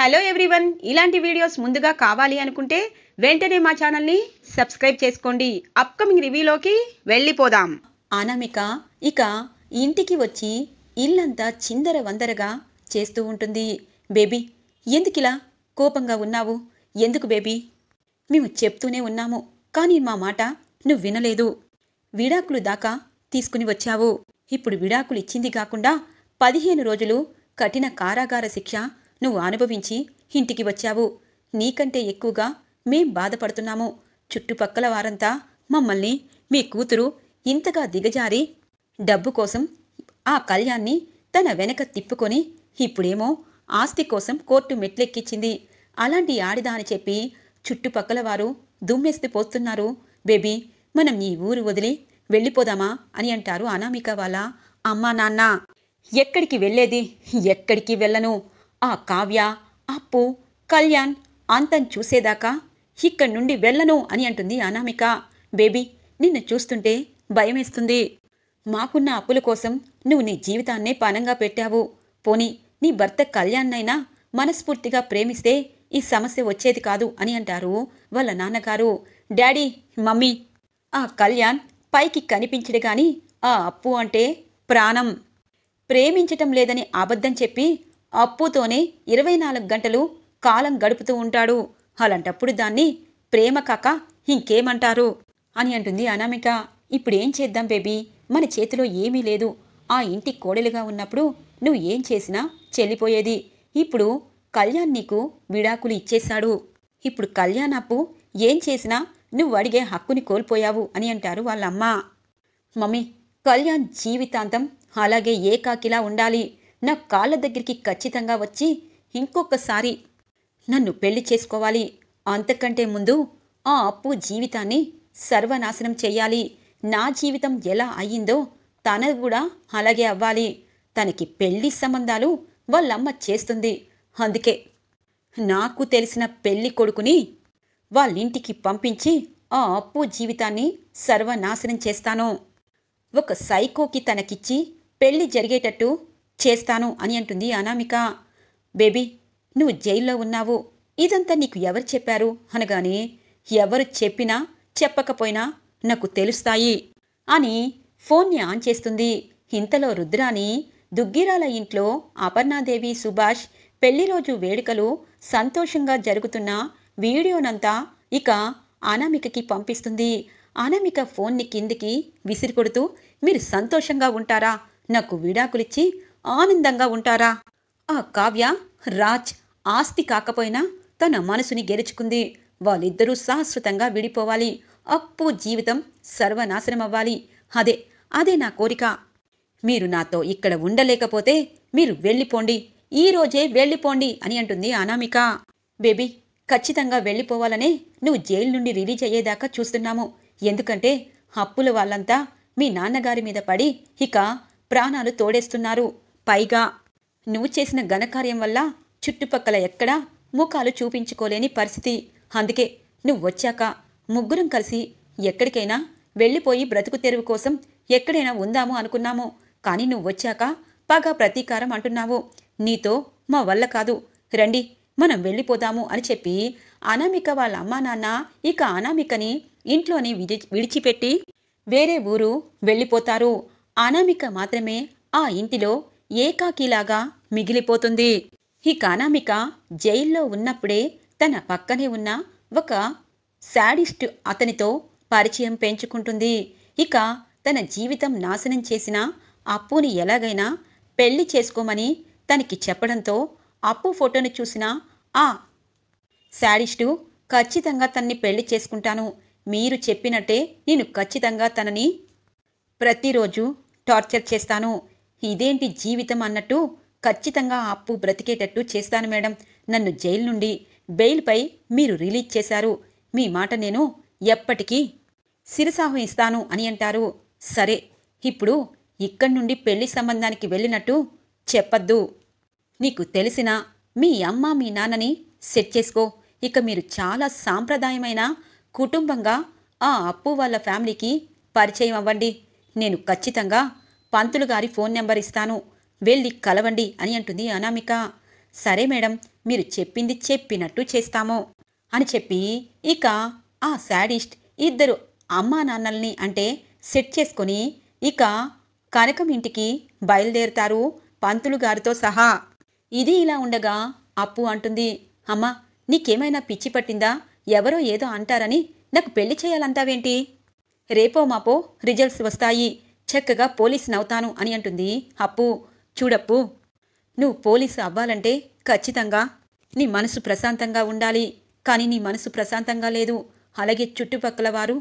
hello everyone ఇలాంటి videos ముందుగా కావాలి అనుకుంటే వెంటనే మా ఛానల్ని సబ్స్క్రైబ్ చేసుకోండి అప్కమింగ్ రివ్యూలోకి వెళ్ళిపోదాం అనామిక ఇక ఇంటికి వచ్చి ఇల్లంతా చిందర వందరగా చేస్తూ ఉంటుంది బేబీ ఎందుకిలా కోపంగా ఉన్నావు ఎందుకు బేబీ మేము చెప్తూనే ఉన్నాము కానీ మా మాట నువ్వు వినలేదు విడాకులు దాకా తీసుకుని వచ్చావు ఇప్పుడు విడాకులు ఇచ్చింది కాకుండా పదిహేను రోజులు కఠిన కారాగార శిక్ష నువ్వు అనుభవించి ఇంటికి వచ్చావు నీకంటే ఎక్కువగా మేం బాధపడుతున్నాము చుట్టుపక్కల వారంతా మమ్మల్ని మీ కూతురు ఇంతగా దిగజారి డబ్బు కోసం ఆ కళ్యాణ్ని తన వెనక తిప్పుకొని ఇప్పుడేమో ఆస్తి కోసం కోర్టు మెట్లెక్కిచ్చింది అలాంటి ఆడిదా అని చెప్పి చుట్టుపక్కల వారు దుమ్మెస్తి పోస్తున్నారు బేబీ మనం ఈ ఊరు వదిలి వెళ్ళిపోదామా అని అంటారు అనామిక వాళ్ళ అమ్మా నాన్న ఎక్కడికి వెళ్ళేది ఎక్కడికి వెళ్ళను ఆ కావ్య అప్పు కళ్యాణ్ అంతం చూసేదాకా ఇక్కడి నుండి వెళ్ళను అని అంటుంది అనామిక బేబీ నిన్ను చూస్తుంటే భయమేస్తుంది మాకున్న అప్పుల కోసం నువ్వు నీ జీవితాన్నే పణంగా పెట్టావు పోనీ నీ భర్త కళ్యాణ్నైనా మనస్ఫూర్తిగా ప్రేమిస్తే ఈ సమస్య వచ్చేది కాదు అని అంటారు వాళ్ళ నాన్నగారు డాడీ మమ్మీ ఆ కళ్యాణ్ పైకి కనిపించడు కానీ ఆ అప్పు అంటే ప్రాణం ప్రేమించటం లేదని అబద్ధం చెప్పి అప్పుతోనే ఇరవై నాలుగు గంటలు కాలం గడుపుతూ ఉంటాడు అలాంటప్పుడు దాన్ని ప్రేమ కాక ఇంకేమంటారు అని అంటుంది అనామిక ఇప్పుడేం చేద్దాం బేబీ మన చేతిలో ఏమీ లేదు ఆ ఇంటి కోడలుగా ఉన్నప్పుడు నువ్వు ఏం చేసినా చెల్లిపోయేది ఇప్పుడు కళ్యాణ్ నీకు విడాకులు ఇచ్చేశాడు ఇప్పుడు కళ్యాణ్ అప్పు ఏం చేసినా నువ్వు అడిగే హక్కుని కోల్పోయావు అని అంటారు వాళ్ళమ్మ మమ్మీ కళ్యాణ్ జీవితాంతం అలాగే ఏకాకిలా ఉండాలి నా కాళ్ళ దగ్గరికి ఖచ్చితంగా వచ్చి ఇంకొకసారి నన్ను పెళ్లి చేసుకోవాలి అంతకంటే ముందు ఆ అప్పు జీవితాన్ని సర్వనాశనం చేయాలి నా జీవితం ఎలా అయ్యిందో తనది కూడా అలాగే అవ్వాలి తనకి పెళ్లి సంబంధాలు వాళ్ళమ్మ చేస్తుంది అందుకే నాకు తెలిసిన పెళ్లి కొడుకుని వాళ్ళింటికి పంపించి ఆ అప్పు జీవితాన్ని సర్వనాశనం చేస్తాను ఒక సైకోకి తనకిచ్చి పెళ్లి జరిగేటట్టు చేస్తాను అని అంటుంది అనామిక బేబీ నువ్వు జైల్లో ఉన్నావు ఇదంతా నీకు ఎవరు చెప్పారు అనగానే ఎవరు చెప్పినా చెప్పకపోయినా నాకు తెలుస్తాయి అని ఫోన్ని ఆన్ చేస్తుంది ఇంతలో రుద్రాని దుగ్గిరాల ఇంట్లో అపర్ణాదేవి సుభాష్ పెళ్లి రోజు వేడుకలు సంతోషంగా జరుగుతున్న వీడియోనంతా ఇక అనామికకి పంపిస్తుంది అనామిక ఫోన్ని కిందికి విసిరికొడుతూ మీరు సంతోషంగా ఉంటారా నాకు విడాకులిచ్చి ఆనందంగా ఉంటారా ఆ కావ్య రాజ్ ఆస్తి కాకపోయినా తన మనసుని గెలుచుకుంది వాళ్ళిద్దరూ శాశ్వతంగా విడిపోవాలి అప్పు జీవితం సర్వనాశనం అవ్వాలి అదే అదే నా కోరిక మీరు నాతో ఇక్కడ ఉండలేకపోతే మీరు వెళ్ళిపోండి ఈరోజే వెళ్ళిపోండి అని అంటుంది అనామిక బేబీ ఖచ్చితంగా వెళ్ళిపోవాలనే నువ్వు జైలు నుండి రిలీజ్ అయ్యేదాకా చూస్తున్నాము ఎందుకంటే అప్పుల వాళ్ళంతా మీ నాన్నగారి మీద పడి ఇక ప్రాణాలు తోడేస్తున్నారు పైగా నువ్వు చేసిన ఘనకార్యం వల్ల చుట్టుపక్కల ఎక్కడా ముఖాలు చూపించుకోలేని పరిస్థితి అందుకే నువ్వు వచ్చాక ముగ్గురం కలిసి ఎక్కడికైనా వెళ్ళిపోయి బ్రతుకు తెరువు కోసం ఎక్కడైనా ఉందాము అనుకున్నాము కానీ నువ్వు వచ్చాక పగ ప్రతీకారం అంటున్నావు నీతో మా వల్ల కాదు రండి మనం వెళ్ళిపోదాము అని చెప్పి అనామిక వాళ్ళ అమ్మా నాన్న ఇక అనామికని ఇంట్లోనే విడిచిపెట్టి వేరే ఊరు వెళ్ళిపోతారు అనామిక మాత్రమే ఆ ఇంటిలో ఏకాకిలాగా మిగిలిపోతుంది ఇక జైల్లో ఉన్నప్పుడే తన పక్కనే ఉన్న ఒక శాడిస్ట్ అతనితో పరిచయం పెంచుకుంటుంది ఇక తన జీవితం నాశనం చేసిన అప్పుని ఎలాగైనా పెళ్లి చేసుకోమని తనకి చెప్పడంతో అప్పు ఫోటోను చూసిన ఆ శాడిస్టు ఖచ్చితంగా తన్ని పెళ్లి చేసుకుంటాను మీరు చెప్పినట్టే నేను ఖచ్చితంగా తనని ప్రతిరోజు టార్చర్ చేస్తాను ఇదేంటి జీవితం అన్నట్టు ఖచ్చితంగా అప్పు బ్రతికేటట్టు చేస్తాను మేడం నన్ను జైలు నుండి బెయిల్పై మీరు రిలీజ్ చేశారు మీ మాట నేను ఎప్పటికీ శిరసాహం ఇస్తాను అని అంటారు సరే ఇప్పుడు ఇక్కడి నుండి పెళ్లి సంబంధానికి వెళ్ళినట్టు చెప్పద్దు నీకు తెలిసిన మీ అమ్మ మీ నాన్నని సెట్ చేసుకో ఇక మీరు చాలా సాంప్రదాయమైన కుటుంబంగా ఆ అప్పు వాళ్ళ ఫ్యామిలీకి పరిచయం అవ్వండి నేను ఖచ్చితంగా పంతులు గారి ఫోన్ నెంబర్ ఇస్తాను వెళ్ళి కలవండి అని అంటుంది అనామిక సరే మేడం మీరు చెప్పింది చెప్పినట్టు చేస్తాము అని చెప్పి ఇక ఆ శాడిస్ట్ ఇద్దరు అమ్మా నాన్నల్ని అంటే సెట్ చేసుకొని ఇక కనకం ఇంటికి బయలుదేరుతారు పంతులు గారితో సహా ఇది ఇలా ఉండగా అప్పు అంటుంది అమ్మా నీకేమైనా పిచ్చి పట్టిందా ఎవరో ఏదో అంటారని నాకు పెళ్లి చేయాలంటావేంటి రేపో మాపో రిజల్ట్స్ వస్తాయి చక్కగా పోలీస్ నవ్వుతాను అని అంటుంది అప్పు చూడప్పు నువ్వు పోలీసు అవ్వాలంటే ఖచ్చితంగా నీ మనసు ప్రశాంతంగా ఉండాలి కానీ నీ మనసు ప్రశాంతంగా లేదు అలాగే చుట్టుపక్కల వారు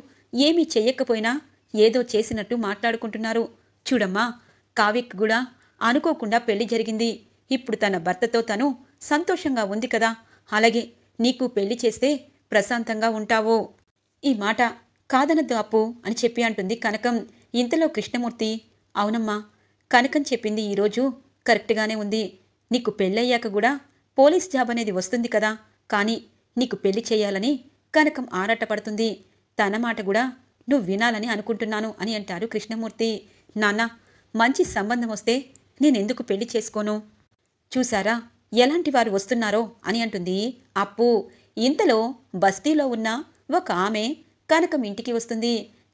ఏమీ చెయ్యకపోయినా ఏదో చేసినట్టు మాట్లాడుకుంటున్నారు చూడమ్మా కావిక్ కూడా అనుకోకుండా పెళ్లి జరిగింది ఇప్పుడు తన భర్తతో తను సంతోషంగా ఉంది కదా అలాగే నీకు పెళ్లి చేస్తే ప్రశాంతంగా ఉంటావో ఈ మాట కాదనద్దు అప్పు అని చెప్పి అంటుంది కనకం ఇంతలో కృష్ణమూర్తి అవునమ్మా కనకం చెప్పింది ఈరోజు కరెక్ట్గానే ఉంది నీకు పెళ్ళయ్యాక కూడా పోలీస్ జాబ్ అనేది వస్తుంది కదా కానీ నీకు పెళ్లి చేయాలని కనకం ఆరాటపడుతుంది తన మాట కూడా నువ్వు వినాలని అనుకుంటున్నాను అని అంటారు కృష్ణమూర్తి నాన్న మంచి సంబంధం వస్తే నేనెందుకు పెళ్లి చేసుకోను చూసారా ఎలాంటి వారు వస్తున్నారో అని అంటుంది అప్పు ఇంతలో బస్తీలో ఉన్న ఒక ఆమె కనకం ఇంటికి వస్తుంది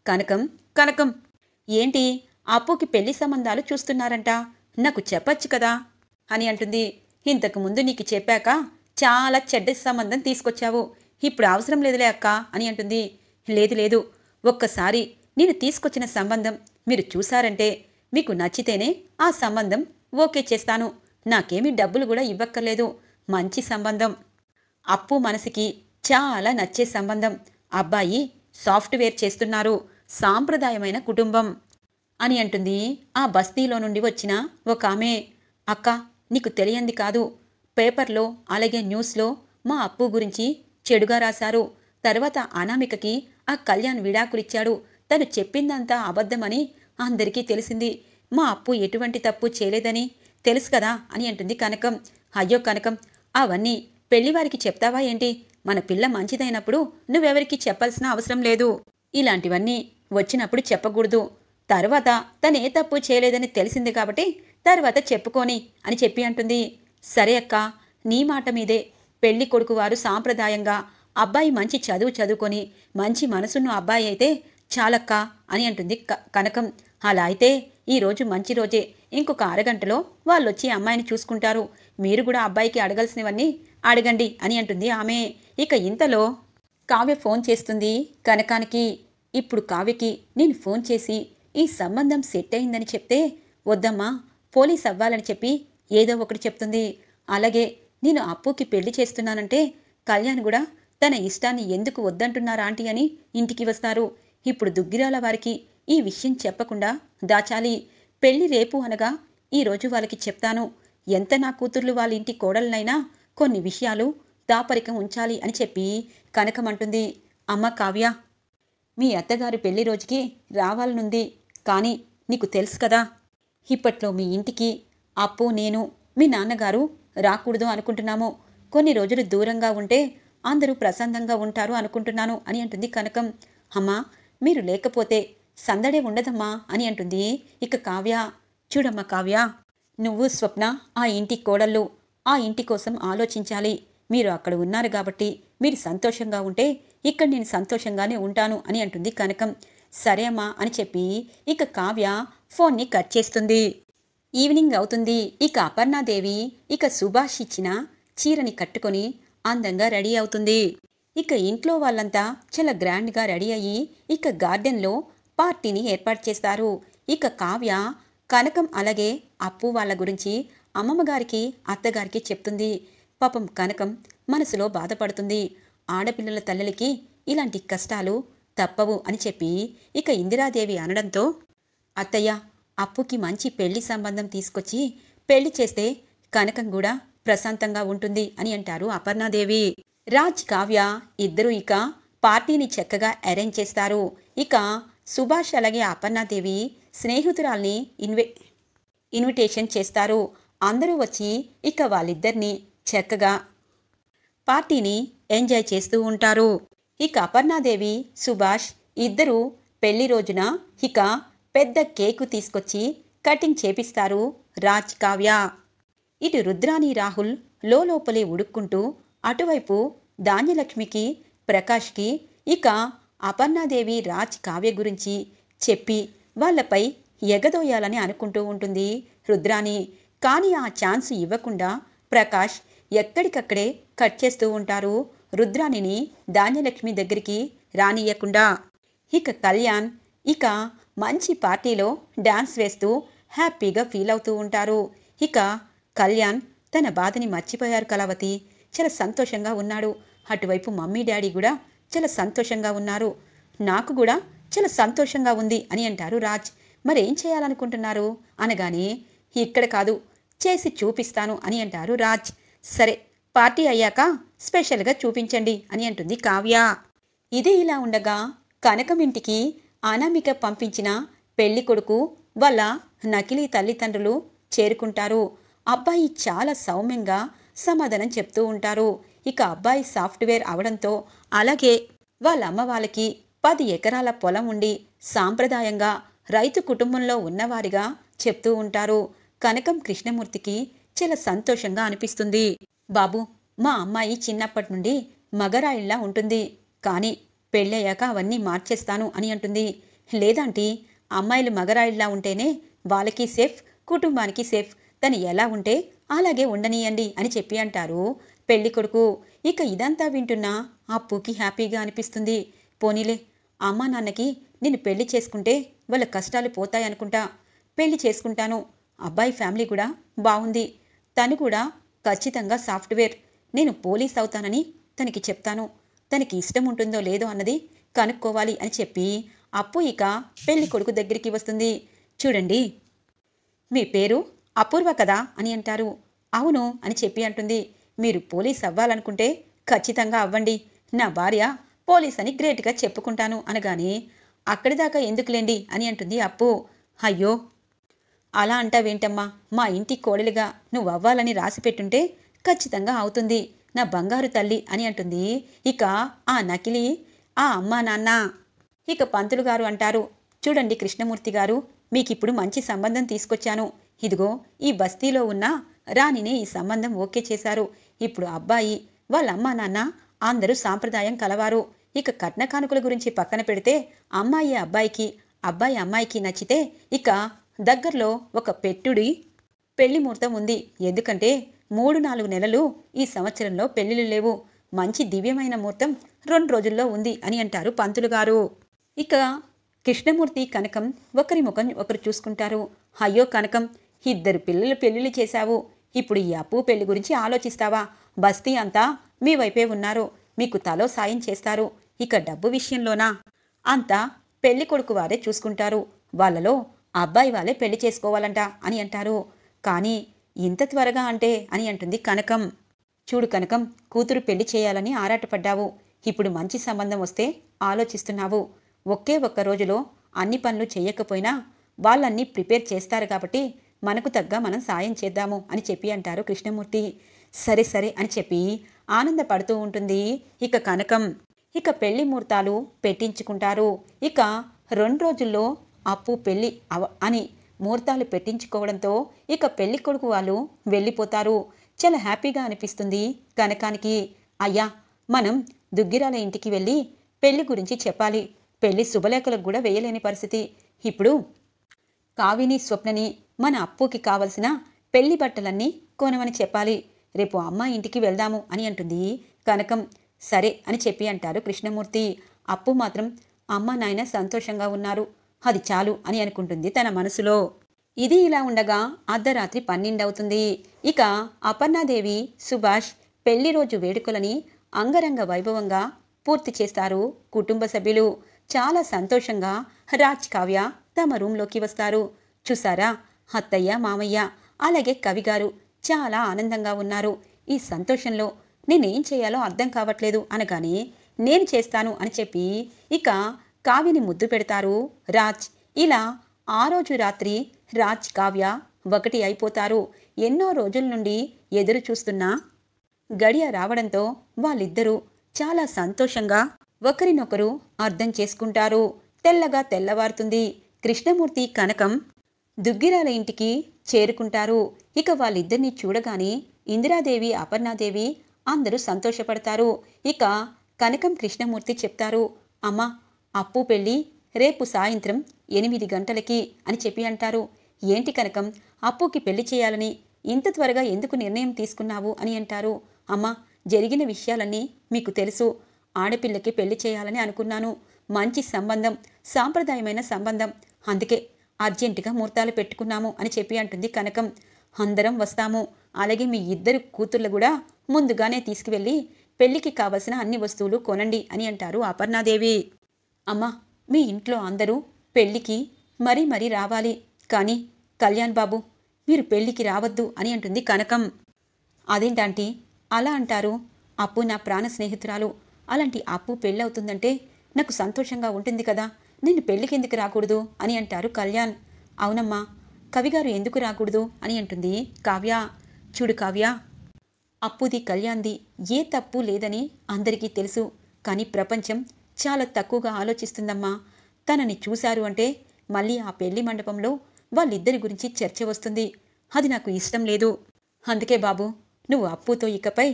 కనకం కనకం ఏంటి అప్పుకి పెళ్లి సంబంధాలు చూస్తున్నారంట నాకు చెప్పచ్చు కదా అని అంటుంది ఇంతకుముందు నీకు చెప్పాక చాలా చెడ్డ సంబంధం తీసుకొచ్చావు ఇప్పుడు అవసరం లేదులే అక్క అని అంటుంది లేదు లేదు ఒక్కసారి నేను తీసుకొచ్చిన సంబంధం మీరు చూశారంటే మీకు నచ్చితేనే ఆ సంబంధం ఓకే చేస్తాను నాకేమీ డబ్బులు కూడా ఇవ్వక్కర్లేదు మంచి సంబంధం అప్పు మనసుకి చాలా నచ్చే సంబంధం అబ్బాయి సాఫ్ట్వేర్ చేస్తున్నారు సాంప్రదాయమైన కుటుంబం అని అంటుంది ఆ బస్తీలో నుండి వచ్చిన ఒక ఆమె అక్క నీకు తెలియంది కాదు పేపర్లో అలాగే న్యూస్లో మా అప్పు గురించి చెడుగా రాశారు తర్వాత అనామికకి ఆ కళ్యాణ్ విడాకులిచ్చాడు తను చెప్పిందంతా అబద్ధమని అందరికీ తెలిసింది మా అప్పు ఎటువంటి తప్పు చేయలేదని తెలుసు కదా అని అంటుంది కనకం అయ్యో కనకం అవన్నీ పెళ్లివారికి చెప్తావా ఏంటి మన పిల్ల మంచిదైనప్పుడు నువ్వెవరికి చెప్పాల్సిన అవసరం లేదు ఇలాంటివన్నీ వచ్చినప్పుడు చెప్పకూడదు తర్వాత తనే తప్పు చేయలేదని తెలిసింది కాబట్టి తర్వాత చెప్పుకోని అని చెప్పి అంటుంది సరే అక్క నీ మాట మీదే పెళ్లి కొడుకు వారు సాంప్రదాయంగా అబ్బాయి మంచి చదువు చదువుకొని మంచి మనసున్న అబ్బాయి అయితే చాలక్క అని అంటుంది కనకం అలా అయితే ఈరోజు మంచి రోజే ఇంకొక అరగంటలో వాళ్ళు వచ్చి అమ్మాయిని చూసుకుంటారు మీరు కూడా అబ్బాయికి అడగాల్సినవన్నీ అడగండి అని అంటుంది ఆమె ఇక ఇంతలో కావ్య ఫోన్ చేస్తుంది కనకానికి ఇప్పుడు కావ్యకి నేను ఫోన్ చేసి ఈ సంబంధం సెట్ అయిందని చెప్తే వద్దమ్మా పోలీస్ అవ్వాలని చెప్పి ఏదో ఒకటి చెప్తుంది అలాగే నేను అప్పుకి పెళ్లి చేస్తున్నానంటే కళ్యాణ్ కూడా తన ఇష్టాన్ని ఎందుకు వద్దంటున్నారా ఆంటీ అని ఇంటికి వస్తారు ఇప్పుడు దుగ్గిరాల వారికి ఈ విషయం చెప్పకుండా దాచాలి పెళ్లి రేపు అనగా ఈరోజు వాళ్ళకి చెప్తాను ఎంత నా కూతుర్లు వాళ్ళ ఇంటి కోడలనైనా కొన్ని విషయాలు దాపరికం ఉంచాలి అని చెప్పి కనకమంటుంది అమ్మ కావ్య మీ అత్తగారి పెళ్లి రోజుకి రావాలనుంది కానీ నీకు తెలుసు కదా ఇప్పట్లో మీ ఇంటికి అప్పు నేను మీ నాన్నగారు రాకూడదు అనుకుంటున్నాము కొన్ని రోజులు దూరంగా ఉంటే అందరూ ప్రశాంతంగా ఉంటారు అనుకుంటున్నాను అని అంటుంది కనకం అమ్మా మీరు లేకపోతే సందడే ఉండదమ్మా అని అంటుంది ఇక కావ్య చూడమ్మా కావ్య నువ్వు స్వప్న ఆ ఇంటి కోడళ్ళు ఆ ఇంటి కోసం ఆలోచించాలి మీరు అక్కడ ఉన్నారు కాబట్టి మీరు సంతోషంగా ఉంటే ఇక్కడ నేను సంతోషంగానే ఉంటాను అని అంటుంది కనకం సరే అమ్మా అని చెప్పి ఇక కావ్య ఫోన్ని కట్ చేస్తుంది ఈవినింగ్ అవుతుంది ఇక అపర్ణాదేవి ఇక సుభాష్ ఇచ్చిన చీరని కట్టుకొని అందంగా రెడీ అవుతుంది ఇక ఇంట్లో వాళ్ళంతా చాలా గ్రాండ్గా రెడీ అయ్యి ఇక గార్డెన్లో పార్టీని ఏర్పాటు చేస్తారు ఇక కావ్య కనకం అలాగే అప్పు వాళ్ళ గురించి అమ్మమ్మగారికి అత్తగారికి చెప్తుంది పాపం కనకం మనసులో బాధపడుతుంది ఆడపిల్లల తల్లులకి ఇలాంటి కష్టాలు తప్పవు అని చెప్పి ఇక ఇందిరాదేవి అనడంతో అత్తయ్య అప్పుకి మంచి పెళ్లి సంబంధం తీసుకొచ్చి పెళ్లి చేస్తే కనకం కూడా ప్రశాంతంగా ఉంటుంది అని అంటారు అపర్ణాదేవి రాజ్ కావ్య ఇద్దరూ ఇక పార్టీని చక్కగా అరేంజ్ చేస్తారు ఇక సుభాష్ అలాగే అపర్ణాదేవి స్నేహితురాల్ని ఇన్వే ఇన్విటేషన్ చేస్తారు అందరూ వచ్చి ఇక వాళ్ళిద్దరినీ చక్కగా పార్టీని ఎంజాయ్ చేస్తూ ఉంటారు ఇక అపర్ణాదేవి సుభాష్ ఇద్దరూ పెళ్లి రోజున ఇక పెద్ద కేకు తీసుకొచ్చి కటింగ్ చేపిస్తారు రాజ్ కావ్య ఇటు రుద్రాని రాహుల్ లోపలే ఉడుక్కుంటూ అటువైపు ధాన్యలక్ష్మికి ప్రకాష్కి ఇక అపర్ణాదేవి రాజ్ కావ్య గురించి చెప్పి వాళ్లపై ఎగదోయాలని అనుకుంటూ ఉంటుంది రుద్రాని కానీ ఆ ఛాన్స్ ఇవ్వకుండా ప్రకాష్ ఎక్కడికక్కడే కట్ చేస్తూ ఉంటారు రుద్రాణిని ధాన్యలక్ష్మి దగ్గరికి రానియకుండా ఇక కళ్యాణ్ ఇక మంచి పార్టీలో డ్యాన్స్ వేస్తూ హ్యాపీగా ఫీల్ అవుతూ ఉంటారు ఇక కళ్యాణ్ తన బాధని మర్చిపోయారు కళావతి చాలా సంతోషంగా ఉన్నాడు అటువైపు మమ్మీ డాడీ కూడా చాలా సంతోషంగా ఉన్నారు నాకు కూడా చాలా సంతోషంగా ఉంది అని అంటారు రాజ్ మరేం చేయాలనుకుంటున్నారు అనగానే ఇక్కడ కాదు చేసి చూపిస్తాను అని అంటారు రాజ్ సరే పార్టీ అయ్యాక స్పెషల్గా చూపించండి అని అంటుంది కావ్య ఇది ఇలా ఉండగా కనకమింటికి అనామిక పంపించిన పెళ్లి కొడుకు వాళ్ళ నకిలీ తల్లిదండ్రులు చేరుకుంటారు అబ్బాయి చాలా సౌమ్యంగా సమాధానం చెప్తూ ఉంటారు ఇక అబ్బాయి సాఫ్ట్వేర్ అవడంతో అలాగే వాళ్ళ అమ్మ వాళ్ళకి పది ఎకరాల పొలం ఉండి సాంప్రదాయంగా రైతు కుటుంబంలో ఉన్నవారిగా చెప్తూ ఉంటారు కనకం కృష్ణమూర్తికి చాలా సంతోషంగా అనిపిస్తుంది బాబు మా అమ్మాయి చిన్నప్పటి నుండి మగరాయిల్లా ఉంటుంది కానీ పెళ్ళయ్యాక అవన్నీ మార్చేస్తాను అని అంటుంది లేదంటే అమ్మాయిలు మగరాయిల్లా ఉంటేనే వాళ్ళకి సేఫ్ కుటుంబానికి సేఫ్ తను ఎలా ఉంటే అలాగే ఉండనీయండి అని చెప్పి అంటారు పెళ్లి కొడుకు ఇక ఇదంతా వింటున్నా అప్పుకి హ్యాపీగా అనిపిస్తుంది పోనీలే అమ్మ నాన్నకి నేను పెళ్లి చేసుకుంటే వాళ్ళ కష్టాలు పోతాయనుకుంటా పెళ్లి చేసుకుంటాను అబ్బాయి ఫ్యామిలీ కూడా బాగుంది తను కూడా ఖచ్చితంగా సాఫ్ట్వేర్ నేను పోలీస్ అవుతానని తనకి చెప్తాను తనకి ఇష్టం ఉంటుందో లేదో అన్నది కనుక్కోవాలి అని చెప్పి అప్పు ఇక పెళ్లి కొడుకు దగ్గరికి వస్తుంది చూడండి మీ పేరు అపూర్వ కదా అని అంటారు అవును అని చెప్పి అంటుంది మీరు పోలీస్ అవ్వాలనుకుంటే ఖచ్చితంగా అవ్వండి నా భార్య పోలీస్ అని గ్రేట్గా చెప్పుకుంటాను అనగానే అక్కడిదాకా ఎందుకులేండి అని అంటుంది అప్పు అయ్యో అలా అంటావేంటమ్మా మా ఇంటి కోడలిగా నువ్వు అవ్వాలని రాసిపెట్టుంటే ఖచ్చితంగా అవుతుంది నా బంగారు తల్లి అని అంటుంది ఇక ఆ నకిలి ఆ అమ్మా నాన్న ఇక పంతులు గారు అంటారు చూడండి కృష్ణమూర్తి గారు మీకిప్పుడు మంచి సంబంధం తీసుకొచ్చాను ఇదిగో ఈ బస్తీలో ఉన్న రాణిని ఈ సంబంధం ఓకే చేశారు ఇప్పుడు అబ్బాయి వాళ్ళ అమ్మా నాన్న అందరూ సాంప్రదాయం కలవారు ఇక కట్న కానుకల గురించి పక్కన పెడితే అమ్మాయి అబ్బాయికి అబ్బాయి అమ్మాయికి నచ్చితే ఇక దగ్గరలో ఒక పెట్టుడి పెళ్లి ముహూర్తం ఉంది ఎందుకంటే మూడు నాలుగు నెలలు ఈ సంవత్సరంలో పెళ్లిళ్ళు లేవు మంచి దివ్యమైన ముహూర్తం రెండు రోజుల్లో ఉంది అని అంటారు పంతులు గారు ఇక కృష్ణమూర్తి కనకం ఒకరి ముఖం ఒకరు చూసుకుంటారు అయ్యో కనకం ఇద్దరు పిల్లలు పెళ్లిళ్ళు చేశావు ఇప్పుడు ఈ అప్పు పెళ్లి గురించి ఆలోచిస్తావా బస్తీ అంతా మీ వైపే ఉన్నారు మీకు తలో సాయం చేస్తారు ఇక డబ్బు విషయంలోనా అంతా పెళ్లి కొడుకు వారే చూసుకుంటారు వాళ్ళలో అబ్బాయి వాళ్ళే పెళ్లి చేసుకోవాలంట అని అంటారు కానీ ఇంత త్వరగా అంటే అని అంటుంది కనకం చూడు కనకం కూతురు పెళ్లి చేయాలని ఆరాటపడ్డావు ఇప్పుడు మంచి సంబంధం వస్తే ఆలోచిస్తున్నావు ఒకే ఒక్క రోజులో అన్ని పనులు చేయకపోయినా వాళ్ళన్నీ ప్రిపేర్ చేస్తారు కాబట్టి మనకు తగ్గ మనం సాయం చేద్దాము అని చెప్పి అంటారు కృష్ణమూర్తి సరే సరే అని చెప్పి ఆనందపడుతూ ఉంటుంది ఇక కనకం ఇక పెళ్లి ముహూర్తాలు పెట్టించుకుంటారు ఇక రెండు రోజుల్లో అప్పు పెళ్ళి అవ అని ముహూర్తాలు పెట్టించుకోవడంతో ఇక పెళ్లి కొడుకు వాళ్ళు వెళ్ళిపోతారు చాలా హ్యాపీగా అనిపిస్తుంది కనకానికి అయ్యా మనం దుగ్గిరాల ఇంటికి వెళ్ళి పెళ్లి గురించి చెప్పాలి పెళ్లి శుభలేఖలకు కూడా వేయలేని పరిస్థితి ఇప్పుడు కావిని స్వప్నని మన అప్పుకి కావలసిన పెళ్లి బట్టలన్నీ కొనమని చెప్పాలి రేపు అమ్మ ఇంటికి వెళ్దాము అని అంటుంది కనకం సరే అని చెప్పి అంటారు కృష్ణమూర్తి అప్పు మాత్రం అమ్మ నాయన సంతోషంగా ఉన్నారు అది చాలు అని అనుకుంటుంది తన మనసులో ఇది ఇలా ఉండగా అర్ధరాత్రి పన్నెండవుతుంది ఇక అపర్ణాదేవి సుభాష్ పెళ్లి రోజు వేడుకలని అంగరంగ వైభవంగా పూర్తి చేస్తారు కుటుంబ సభ్యులు చాలా సంతోషంగా రాజ్ కావ్య తమ రూంలోకి వస్తారు చూసారా అత్తయ్య మామయ్య అలాగే కవిగారు చాలా ఆనందంగా ఉన్నారు ఈ సంతోషంలో నేనేం చేయాలో అర్థం కావట్లేదు అనగానే నేను చేస్తాను అని చెప్పి ఇక కావ్యని ముద్దు పెడతారు రాజ్ ఇలా ఆ రోజు రాత్రి రాజ్ కావ్య ఒకటి అయిపోతారు ఎన్నో రోజుల నుండి ఎదురు చూస్తున్నా గడియ రావడంతో వాళ్ళిద్దరూ చాలా సంతోషంగా ఒకరినొకరు అర్థం చేసుకుంటారు తెల్లగా తెల్లవారుతుంది కృష్ణమూర్తి కనకం దుగ్గిరాల ఇంటికి చేరుకుంటారు ఇక వాళ్ళిద్దరినీ చూడగానే ఇందిరాదేవి అపర్ణాదేవి అందరూ సంతోషపడతారు ఇక కనకం కృష్ణమూర్తి చెప్తారు అమ్మా అప్పు పెళ్ళి రేపు సాయంత్రం ఎనిమిది గంటలకి అని చెప్పి అంటారు ఏంటి కనకం అప్పుకి పెళ్లి చేయాలని ఇంత త్వరగా ఎందుకు నిర్ణయం తీసుకున్నావు అని అంటారు అమ్మ జరిగిన విషయాలన్నీ మీకు తెలుసు ఆడపిల్లకి పెళ్లి చేయాలని అనుకున్నాను మంచి సంబంధం సాంప్రదాయమైన సంబంధం అందుకే అర్జెంటుగా ముహూర్తాలు పెట్టుకున్నాము అని చెప్పి అంటుంది కనకం అందరం వస్తాము అలాగే మీ ఇద్దరు కూతుర్లు కూడా ముందుగానే తీసుకువెళ్ళి పెళ్లికి కావలసిన అన్ని వస్తువులు కొనండి అని అంటారు అపర్ణాదేవి అమ్మా మీ ఇంట్లో అందరూ పెళ్లికి మరీ మరీ రావాలి కానీ కళ్యాణ్ బాబు మీరు పెళ్లికి రావద్దు అని అంటుంది కనకం అదేంటంటే అలా అంటారు అప్పు నా ప్రాణ స్నేహితురాలు అలాంటి అప్పు పెళ్ళవుతుందంటే నాకు సంతోషంగా ఉంటుంది కదా నేను పెళ్లికి ఎందుకు రాకూడదు అని అంటారు కళ్యాణ్ అవునమ్మా కవిగారు ఎందుకు రాకూడదు అని అంటుంది కావ్య చూడు కావ్య అప్పుది కళ్యాణ్ది ఏ తప్పు లేదని అందరికీ తెలుసు కానీ ప్రపంచం చాలా తక్కువగా ఆలోచిస్తుందమ్మా తనని చూశారు అంటే మళ్ళీ ఆ పెళ్లి మండపంలో వాళ్ళిద్దరి గురించి చర్చ వస్తుంది అది నాకు ఇష్టం లేదు అందుకే బాబు నువ్వు అప్పుతో ఇకపై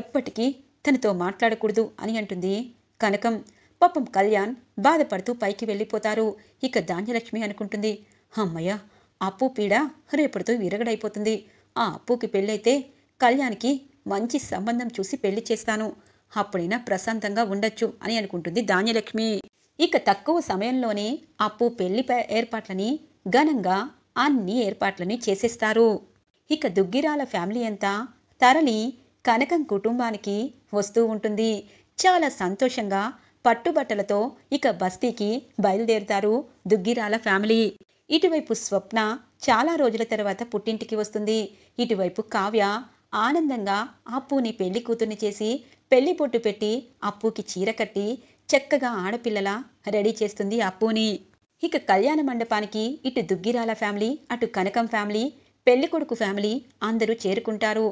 ఎప్పటికీ తనతో మాట్లాడకూడదు అని అంటుంది కనకం పాపం కళ్యాణ్ బాధపడుతూ పైకి వెళ్ళిపోతారు ఇక ధాన్యలక్ష్మి అనుకుంటుంది అమ్మయ్య అప్పు పీడ రేపటితో విరగడైపోతుంది ఆ అప్పుకి పెళ్ళైతే కళ్యాణ్కి మంచి సంబంధం చూసి పెళ్లి చేస్తాను అప్పుడైనా ప్రశాంతంగా ఉండొచ్చు అని అనుకుంటుంది ధాన్యలక్ష్మి ఇక తక్కువ సమయంలోనే అప్పు పెళ్లి ఏర్పాట్లని ఘనంగా అన్ని ఏర్పాట్లని చేసేస్తారు ఇక దుగ్గిరాల ఫ్యామిలీ అంతా తరలి కనకం కుటుంబానికి వస్తూ ఉంటుంది చాలా సంతోషంగా పట్టుబట్టలతో ఇక బస్తీకి బయలుదేరుతారు దుగ్గిరాల ఫ్యామిలీ ఇటువైపు స్వప్న చాలా రోజుల తర్వాత పుట్టింటికి వస్తుంది ఇటువైపు కావ్య ఆనందంగా అప్పుని పెళ్లి కూతుర్ని చేసి పెళ్లి పొట్టు పెట్టి అప్పుకి చీర కట్టి చక్కగా ఆడపిల్లల రెడీ చేస్తుంది అప్పుని ఇక కళ్యాణ మండపానికి ఇటు దుగ్గిరాల ఫ్యామిలీ అటు కనకం ఫ్యామిలీ పెళ్లి కొడుకు ఫ్యామిలీ అందరూ చేరుకుంటారు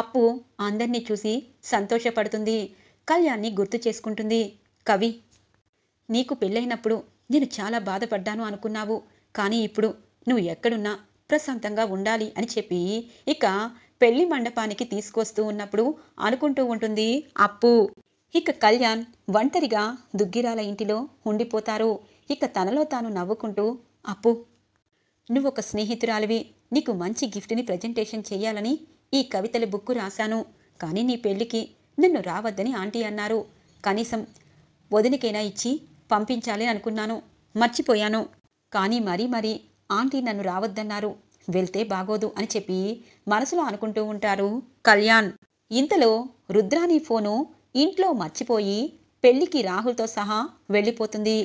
అప్పు అందరినీ చూసి సంతోషపడుతుంది కళ్యాణ్ని గుర్తు చేసుకుంటుంది కవి నీకు పెళ్ళైనప్పుడు నేను చాలా బాధపడ్డాను అనుకున్నావు కానీ ఇప్పుడు నువ్వు ఎక్కడున్నా ప్రశాంతంగా ఉండాలి అని చెప్పి ఇక పెళ్లి మండపానికి తీసుకొస్తూ ఉన్నప్పుడు అనుకుంటూ ఉంటుంది అప్పు ఇక కళ్యాణ్ ఒంటరిగా దుగ్గిరాల ఇంటిలో ఉండిపోతారు ఇక తనలో తాను నవ్వుకుంటూ అప్పు నువ్వు ఒక స్నేహితురాలివి నీకు మంచి గిఫ్ట్ని ప్రజెంటేషన్ చేయాలని ఈ కవితల బుక్కు రాశాను కానీ నీ పెళ్లికి నన్ను రావద్దని ఆంటీ అన్నారు కనీసం వదినకైనా ఇచ్చి పంపించాలి అనుకున్నాను మర్చిపోయాను కానీ మరీ మరీ ఆంటీ నన్ను రావద్దన్నారు వెళ్తే బాగోదు అని చెప్పి మనసులో అనుకుంటూ ఉంటారు కళ్యాణ్ ఇంతలో రుద్రాని ఫోను ఇంట్లో మర్చిపోయి పెళ్లికి రాహుల్తో సహా వెళ్ళిపోతుంది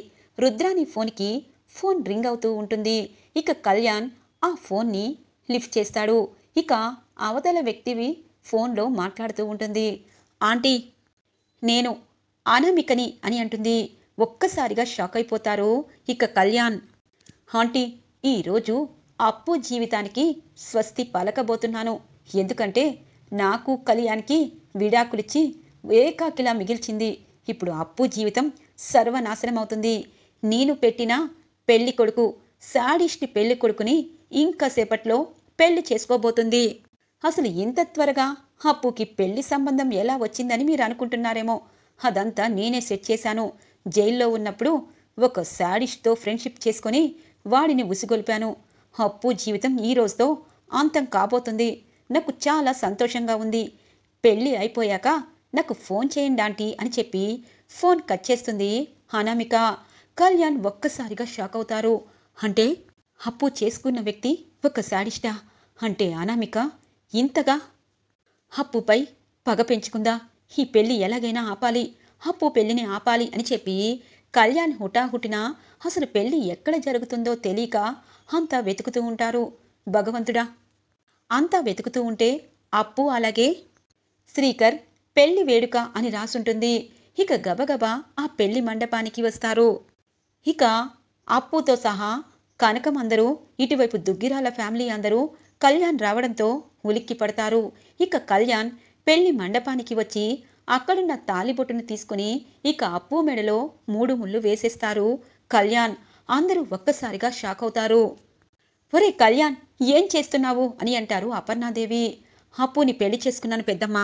రుద్రాని ఫోన్కి ఫోన్ రింగ్ అవుతూ ఉంటుంది ఇక కళ్యాణ్ ఆ ఫోన్ని లిఫ్ట్ చేస్తాడు ఇక అవతల వ్యక్తివి ఫోన్లో మాట్లాడుతూ ఉంటుంది ఆంటీ నేను అనామికని అని అంటుంది ఒక్కసారిగా షాక్ అయిపోతారు ఇక కళ్యాణ్ ఆంటీ ఈరోజు అప్పు జీవితానికి స్వస్తి పలకబోతున్నాను ఎందుకంటే నాకు కళ్యాణ్కి విడాకులిచ్చి ఏకాకిలా మిగిల్చింది ఇప్పుడు అప్పు జీవితం సర్వనాశనం అవుతుంది నేను పెట్టిన పెళ్లి కొడుకు సాడిష్టి పెళ్లి కొడుకుని ఇంకాసేపట్లో పెళ్లి చేసుకోబోతుంది అసలు ఇంత త్వరగా అప్పుకి పెళ్లి సంబంధం ఎలా వచ్చిందని మీరు అనుకుంటున్నారేమో అదంతా నేనే సెట్ చేశాను జైల్లో ఉన్నప్పుడు ఒక శాడిష్తో ఫ్రెండ్షిప్ చేసుకొని వాడిని ఉసిగొల్పాను అప్పు జీవితం ఈ రోజుతో అంతం కాబోతుంది నాకు చాలా సంతోషంగా ఉంది పెళ్ళి అయిపోయాక నాకు ఫోన్ చేయండి ఆంటీ అని చెప్పి ఫోన్ కట్ చేస్తుంది అనామిక కళ్యాణ్ ఒక్కసారిగా షాక్ అవుతారు అంటే అప్పు చేసుకున్న వ్యక్తి ఒక శాడిస్టా అంటే అనామిక ఇంతగా అప్పుపై పగ పెంచుకుందా ఈ పెళ్ళి ఎలాగైనా ఆపాలి అప్పు పెళ్ళిని ఆపాలి అని చెప్పి కళ్యాణ్ హుటాహుటిన అసలు పెళ్లి ఎక్కడ జరుగుతుందో తెలియక అంతా వెతుకుతూ ఉంటారు భగవంతుడా అంతా వెతుకుతూ ఉంటే అప్పు అలాగే శ్రీకర్ పెళ్లి వేడుక అని రాసుంటుంది ఇక గబగబా ఆ పెళ్లి మండపానికి వస్తారు ఇక అప్పుతో సహా కనకం అందరూ ఇటువైపు దుగ్గిరాల ఫ్యామిలీ అందరూ కళ్యాణ్ రావడంతో ఉలిక్కి పడతారు ఇక కళ్యాణ్ పెళ్లి మండపానికి వచ్చి అక్కడున్న తాలిబొట్టును తీసుకుని ఇక అప్పు మెడలో మూడు ముళ్ళు వేసేస్తారు కళ్యాణ్ అందరూ ఒక్కసారిగా షాక్ అవుతారు ఒరే కళ్యాణ్ ఏం చేస్తున్నావు అని అంటారు అపర్ణాదేవి అప్పుని పెళ్లి చేసుకున్నాను పెద్దమ్మ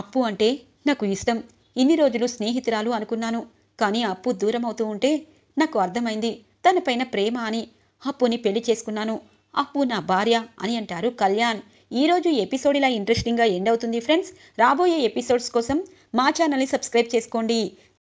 అప్పు అంటే నాకు ఇష్టం ఇన్ని రోజులు స్నేహితురాలు అనుకున్నాను కానీ అప్పు దూరం అవుతూ ఉంటే నాకు అర్థమైంది తనపైన ప్రేమ అని అప్పుని పెళ్లి చేసుకున్నాను అప్పు నా భార్య అని అంటారు కళ్యాణ్ ఈరోజు ఎపిసోడ్ ఇలా ఇంట్రెస్టింగ్గా ఎండ్ అవుతుంది ఫ్రెండ్స్ రాబోయే ఎపిసోడ్స్ కోసం మా ఛానల్ని సబ్స్క్రైబ్ చేసుకోండి